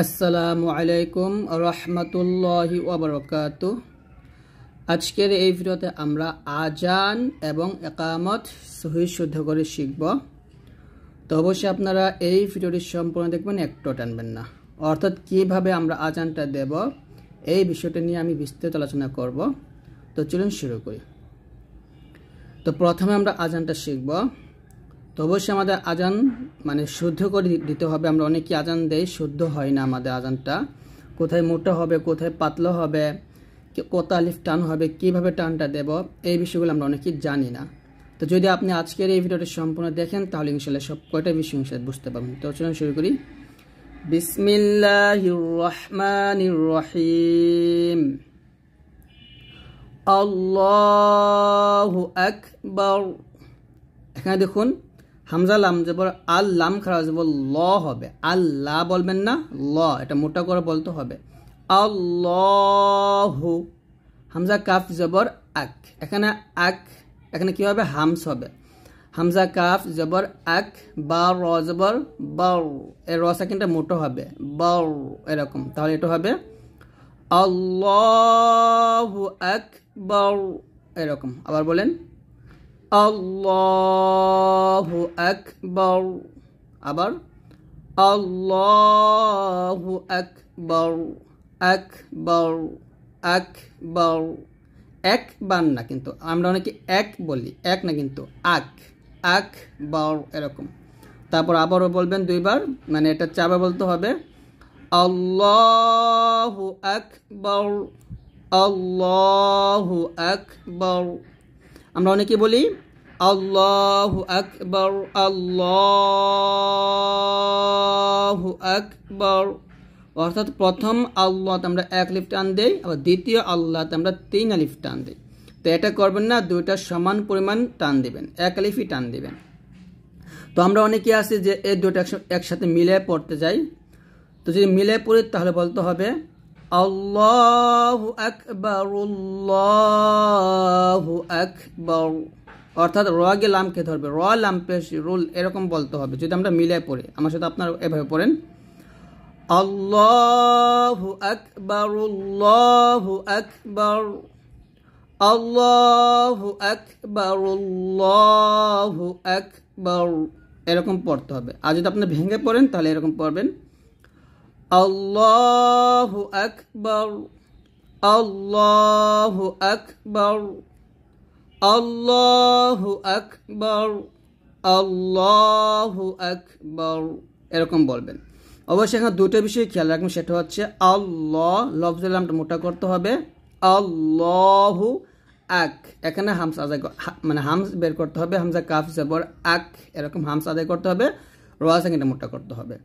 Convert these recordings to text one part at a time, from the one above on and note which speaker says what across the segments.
Speaker 1: আসসালামু আলাইকুম রহমতুল্লাহি ওবরকাত আজকের এই ভিডিওতে আমরা আজান এবং একামত সহি শুদ্ধ করে শিখব তো অবশ্যই আপনারা এই ভিডিওটি সম্পূর্ণ দেখবেন একটু টানবেন না অর্থাৎ কিভাবে আমরা আজানটা দেব এই বিষয়টা নিয়ে আমি বিস্তারিত আলোচনা করব তো চলুন শুরু করি তো প্রথমে আমরা আজানটা শিখব তো অবশ্যই আমাদের আজান মানে শুদ্ধ করে দিতে হবে আমরা অনেকেই আজান দেই শুদ্ধ হয় না আমাদের আজানটা কোথায় মোটা হবে কোথায় পাতলা হবে কত আলিফ টান হবে কিভাবে টানটা দেব এই বিষয়গুলো আমরা অনেকেই জানি না তো যদি আপনি আজকের এই ভিডিওটি সম্পূর্ণ দেখেন তাহলে ইনশাল্লাহ সব কয়টা বিষয় ইনশাল্লাহ বুঝতে পারবেন তো চলুন শুরু করি বিসমিল্লাহ রহমান রহিম আল্লাহ আকবর এখানে দেখুন হামজা লাম বল আল লাম খারা বল ল হবে লা বলবেন না ল এটা মোটা করে বলতে হবে আল্লাহু হামজা কাফ জবর আক এখানে আক এখানে কি হবে হামস হবে হামজা কাফ জবর আক বা র জবর বর এ র সেকেন্ডে মোটো হবে বর এরকম তাহলে এটা হবে আল্লাহু আকবর এরকম আবার বলেন আল্লাহু আকবর আবার আল্লাহু আকবর আকবর আকবর এক বান না কিন্তু আমরা অনেকে এক বলি এক না কিন্তু আক আক বর এরকম তারপর আবারও বলবেন দুইবার মানে এটা চাপা বলতে হবে আল্লাহু আকবর আল্লাহু আকবর আমরা অনেকে বলি আল্লাহ আকবর আল্লাহ আকবর অর্থাৎ প্রথম আল্লাহ আমরা এক লিফ টান দেই আবার দ্বিতীয় আল্লাহ আমরা তিন আলিফ টান দেই তো এটা করবেন না দুইটা সমান পরিমাণ টান দেবেন এক আলিফই টান দেবেন তো আমরা অনেকে আছি যে এই দুটো একসাথে মিলে পড়তে যাই তো যদি মিলে পড়ি তাহলে বলতে হবে আল্লাহু আকবর উল্লাহ আকবর অর্থাৎ রগে লামকে ধরবে র লাম পেশ রুল এরকম বলতে হবে যদি আমরা মিলে পড়ে আমার সাথে আপনারা এভাবে পড়েন আল্লাহু আকবর উল্লাহ আকবর আল্লাহু আকবর উল্লাহ আকবর এরকম পড়তে হবে আর যদি আপনি ভেঙে পড়েন তাহলে এরকম পড়বেন আল্লাহু আকবর আল্লাহু আকবর আল্লাহু আকবর আল্লাহু আকবর এরকম বলবেন অবশ্যই এখানে দুটো বিষয় খেয়াল রাখবেন সেটা হচ্ছে আল্লাহ লফজের নামটা মোটা করতে হবে আল্লাহ আক এখানে হামস আদায় মানে হামস বের করতে হবে হামজা কাফ জবর আক এরকম হামস আদায় করতে হবে রোয়া কিন্তু মোটা করতে হবে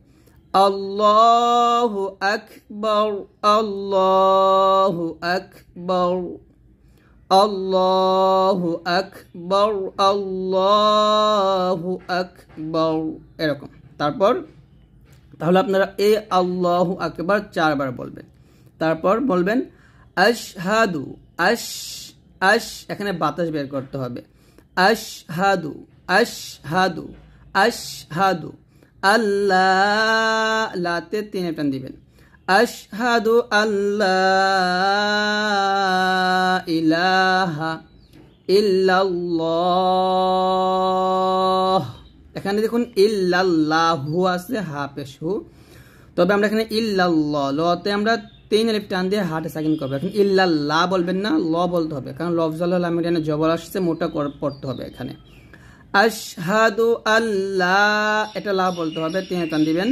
Speaker 1: আল্লাহ আকবর আল্লাহ আকবর আল্লাহ আকবর আল্লাহ আকবর এরকম তারপর তাহলে আপনারা এ আল্লাহ আকবর চারবার বলবেন তারপর বলবেন আশহাদু আশ আশ এখানে বাতাস বের করতে হবে আশহাদু আশহাদু আশহাদু আল্লাহ লাতে তিনে টান দিবেন আশহাদু আল্লাহ ইলাহা ইল্লাল্লাহ এখানে দেখুন ইল্লাল্লাহু আছে হা পেশ তবে আমরা এখানে ইল্লাল্লাহ লতে আমরা তিন এলিফ টান দিয়ে হাটে সাকিন করবো এখন ইল্লাল্লাহ বলবেন না ল বলতে হবে কারণ লফজাল লামিটানে জবর আসছে মোটা পড়তে হবে এখানে আশহাদু আল্লাহ এটা লা বলতে হবে তিনি টান দিবেন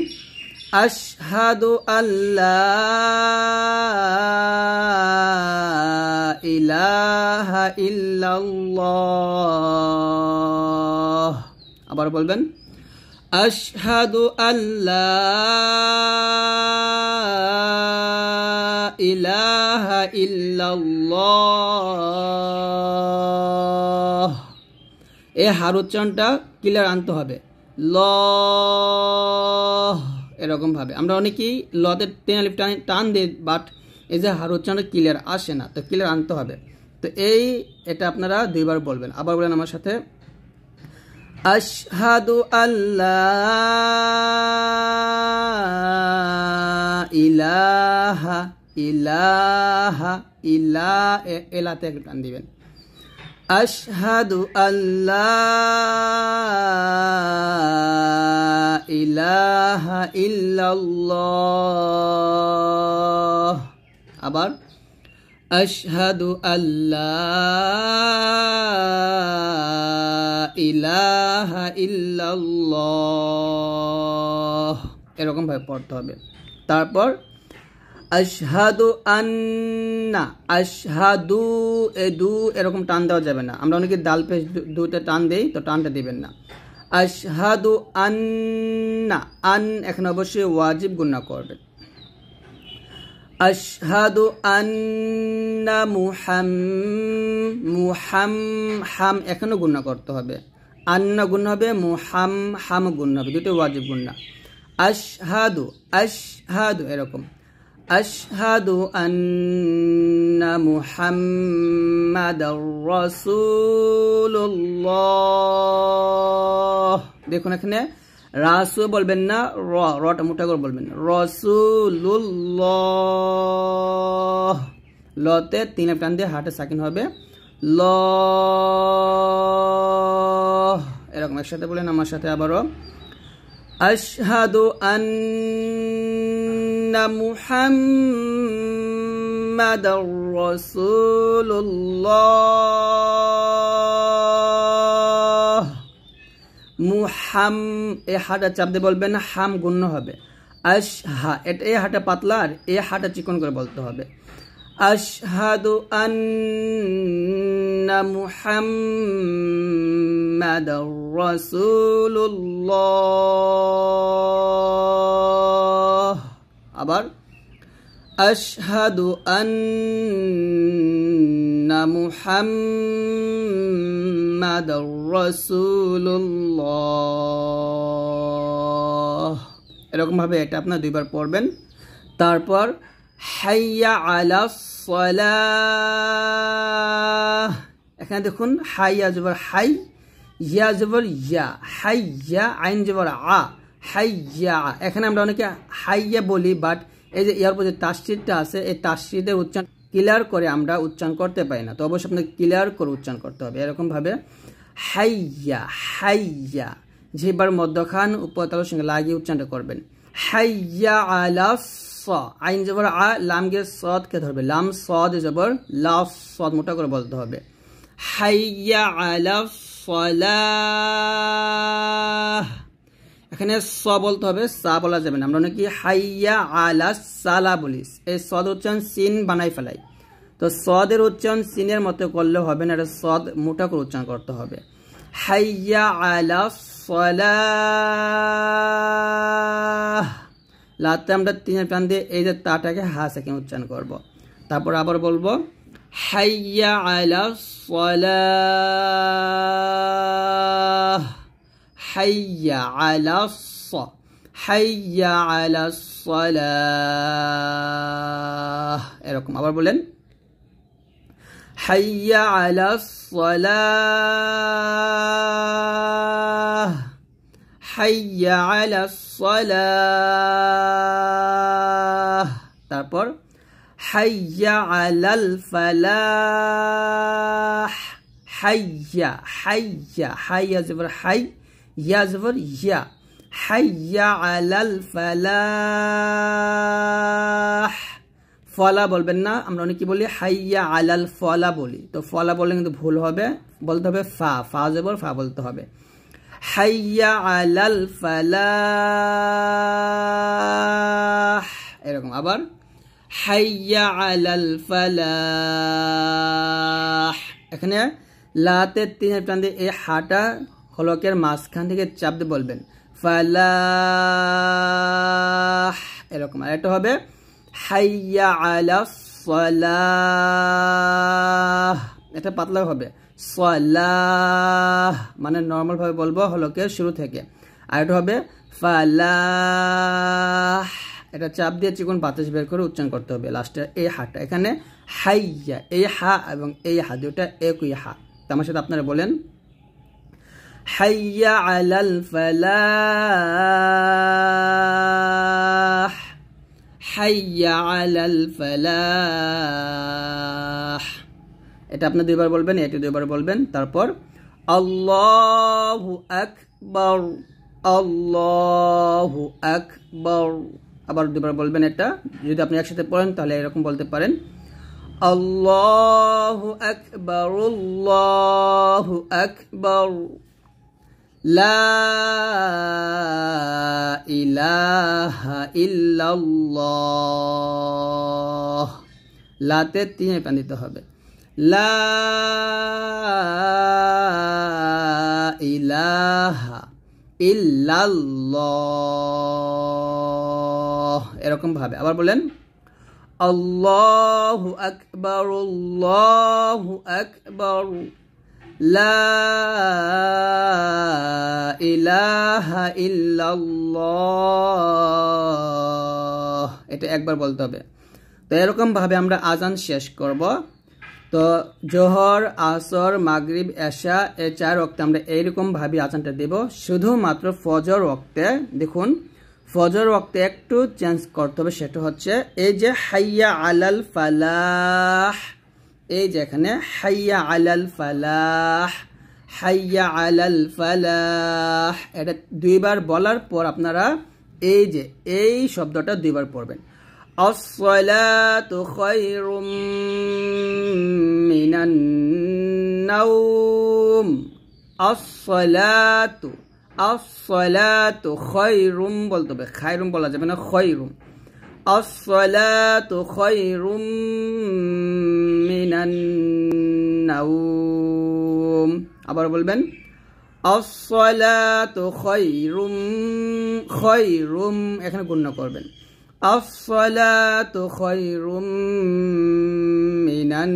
Speaker 1: আশহাদু আল্লাহ ইলাহা ইল্লাল্লাহ আবার বলবেন আশহাদু আল্লাহ ইলাহা ইল্লাল্লাহ এই হার উচ্চারণটা ক্লিয়ার আনতে হবে ল এরকমভাবে আমরা অনেকেই লতে টেনালিপ টান টান দিই বাট এই যে হার উচ্চারণটা ক্লিয়ার আসে না তো ক্লিয়ার আনতে হবে তো এই এটা আপনারা দুইবার বলবেন আবার বলেন আমার সাথে আশহাদু আল্লাহ ইলাহা ইলাহা ইলা এলাতে একটু টান দিবেন আশহাদু আল্লাহ ইলাহা ইল্লাল্লাহ আবার আশহাদু আল্লাহ ইলাহা ইল্লাল্লাহ এরকম ভাবে পড়তে হবে তারপর আশহাদু আন্না আশহাদু এ দু এরকম টান দেওয়া যাবে না আমরা অনেকে দাল পেস দুটা টান দেই তো টানটা দিবেন না আশহাদু আন্না আন এখানে অবশ্যই ওয়াজিব গুণা করবেন আশহাদু আন্না মুহাম মুহাম হাম এখনও গুণা করতে হবে আন্না গুণ হবে মুহাম হাম গুণ হবে দুটো ওয়াজিব গুণা আশহাদু আশহাদু এরকম أشهد أن محمد رسول الله দেখুন এখানে রাসু বলবেন না র রটা মোটা করে বলবেন রসুল্লাহ লতে তিন টান দিয়ে হাটে সাকিন হবে ল এরকম একসাথে বলেন আমার সাথে আবারও আশহাদু আন محمد رسول الله মুহাম এ হাটা চাপ দিয়ে বলবেন হাম গুণ্য হবে আশ হা এটা এ হাটা পাতলা আর এ হাটা চিকন করে বলতে হবে আশহাদু আন্না মুহাম্মাদার রাসূলুল্লাহ আবার আশহাদু আন্না মুহাম্মাদার রাসূলুল্লাহ এরকমভাবে এটা আপনার দুইবার পড়বেন তারপর হাইয়া আলা সলাহ এখানে দেখুন হাইয়া জবর হাই ইয়া জবর ইয়া হাইয়া আইন জবর আ হাইয়া এখানে আমরা অনেকে হাইয়া বলি বাট এই যে ইয়ার পর যে তাসিরটা আছে এই তাসিদের উচ্চারণ ক্লিয়ার করে আমরা উচ্চারণ করতে পারি না তো অবশ্যই আপনাকে ক্লিয়ার করে উচ্চারণ করতে হবে এরকমভাবে হাইয়া হাইয়া জিহ্বার মধ্যখান উপতালের সঙ্গে লাগিয়ে উচ্চারণটা করবেন হাইয়া আলা স আইন জবর আ লাম লামকে সদকে ধরবে লাম সদ জবর লা সদ মোটা করে বলতে হবে হাইয়া আলা ফলা এখানে স বলতে হবে সা বলা যাবে না আমরা নাকি হাইয়া আলা সালা বলি এই সদ উচ্চারণ সিন বানাই ফেলাই তো সদের উচ্চারণ সিনের মতো করলে হবে না এটা সদ মোটা করে উচ্চারণ করতে হবে হাইয়া আলা সালাতে লাতে আমরা তিনের প্রাণ দিয়ে এই যে তাটাকে হা সেকেন্ড উচ্চারণ করব। তারপর আবার বলবো হাইয়া আলা সালা حي على الص حي على الصلاة এরকম أبى বলেন حي على الصلاة حي على الصلاة تابور حي على الفلاح حي حي حي زبر حي ইয়া জবর ইয়া হাইয়া আলাল ফালাহ ফলা বলবেন না আমরা অনেকে বলি হাইয়া আলাল ফলা বলি তো ফলা বললে কিন্তু ভুল হবে বলতে হবে ফা ফা জবর ফা বলতে হবে হাইয়া আলাল ফালাহ এরকম আবার হাইয়া আলাল ফালাহ এখানে লাতের তিন টান দিয়ে এই হাটা হলকের মাঝখান থেকে চাপ দিয়ে বলবেন ফালাহ এরকম আর একটা হবে হাইয়া আলা সলাহ এটা পাতলা হবে সলাহ মানে নর্মালভাবে বলবো হলকের শুরু থেকে আর একটা হবে ফালাহ এটা চাপ দিয়ে চিকন বাতাস বের করে উচ্চারণ করতে হবে লাস্টে এই হাটা এখানে হাইয়া এই হা এবং এই হা দুটা একই হা তার আমার সাথে আপনারা বলেন حي على الفلاح حي على الفلاح এটা আপনি দুইবার বলবেন এটা দুইবার বলবেন তারপর আল্লাহু আকবার আল্লাহু আকবার আবার দুবার বলবেন এটা যদি আপনি একসাথে পড়েন তাহলে এরকম বলতে পারেন আল্লাহু আকবার আল্লাহু আকবার لا إله إلا الله লাতে তিন পান হবে লা ইলাহা ইল্লাল্লাহ এরকম ভাবে আবার বলেন আল্লাহু আকবার আল্লাহু আকবার এটা একবার বলতে হবে তো এরকমভাবে আমরা আজান শেষ করব তো জোহর আসর মাগরিব এশা এ চার অক্তে আমরা এইরকমভাবে আজানটা দেব শুধুমাত্র ফজর অক্তে দেখুন ফজর অক্তে একটু চেঞ্জ করতে হবে সেটা হচ্ছে এই যে হাইয়া আলাল ফালাহ এই যে এখানে হাইয়া আলাল ফালাহ হাইয়া আলাল ফালাহ এটা দুইবার বলার পর আপনারা এই যে এই শব্দটা দুইবার পড়বেন নাওম খয়রুম বলতে হবে খায়রুম বলা যাবে না খয়রুম আসলাতু খয়রুম মিনান আবার বলবেন আসসালাতু খৈরুম খৈরুম এখানে গুণ্য করবেন আসসালাতু খৈরুম মিনান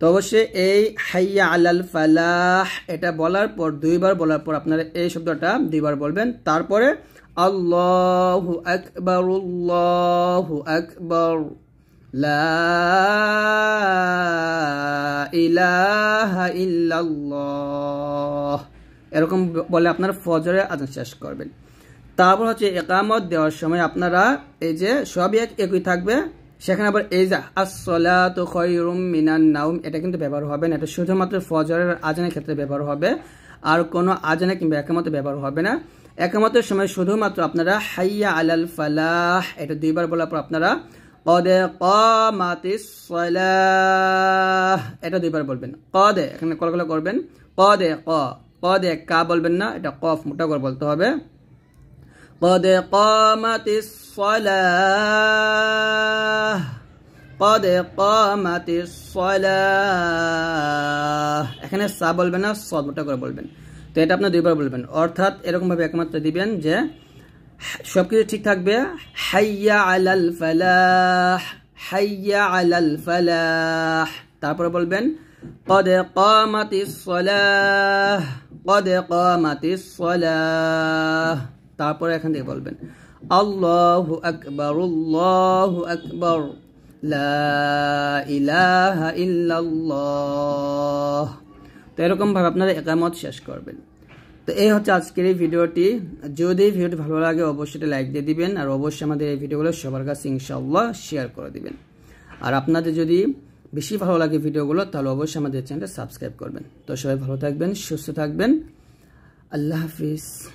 Speaker 1: তো অবশ্যই এই হাইয়া আলাল ফালাহ এটা বলার পর দুইবার বলার পর আপনারা এই শব্দটা দুইবার বলবেন তারপরে আল্লাহু আকবর আল্লাহু আকবর ইল্লাল্লাহ এরকম বলে আপনারা ফজরের আজান শেষ করবেন তারপর হচ্ছে একামত দেওয়ার সময় আপনারা এই যে সবই এক একই থাকবে সেখানে আবার এই যে তো খয়রুম মিনান নাউম এটা কিন্তু ব্যবহার হবে না এটা শুধুমাত্র ফজরের আজানের ক্ষেত্রে ব্যবহার হবে আর কোনো আজানে কিংবা একামতে ব্যবহার হবে না একামতের সময় শুধুমাত্র আপনারা হাইয়া আলাল ফালাহ এটা দুইবার বলার পর আপনারা কদে কমাতিস এটা দুইবার বলবেন কদে এখানে কল কলকলা করবেন কদে ক কদে কা বলবেন না এটা কফ মোটা করে বলতে হবে কদে কমাতিস قد قامت الصلاة এখানে সা বলবেন না সদ মোটা করে বলবেন তো এটা আপনি দুইবার বলবেন অর্থাৎ এরকমভাবে একমাত্র দিবেন যে সব ঠিক থাকবে হাইয়া আলাল ফালাহ হাইয়া আলাল ফালাহ তারপরে বলবেন قد قامت الصلاة قد قامت الصلاة তারপরে এখান থেকে বলবেন আল্লাহু আকবার আল্লাহু আকবার লা ইলাহা ইল্লাল্লাহ তো এরকমভাবে আপনারা একামত শেষ করবেন তো এই হচ্ছে আজকের এই ভিডিওটি যদি ভিডিওটি ভালো লাগে অবশ্যই লাইক দিয়ে দিবেন আর অবশ্যই আমাদের এই ভিডিওগুলো সবার কাছে ইনশাল্লাহ শেয়ার করে দিবেন আর আপনাদের যদি বেশি ভালো লাগে ভিডিওগুলো তাহলে অবশ্যই আমাদের চ্যানেলটা সাবস্ক্রাইব করবেন তো সবাই ভালো থাকবেন সুস্থ থাকবেন আল্লাহ হাফিজ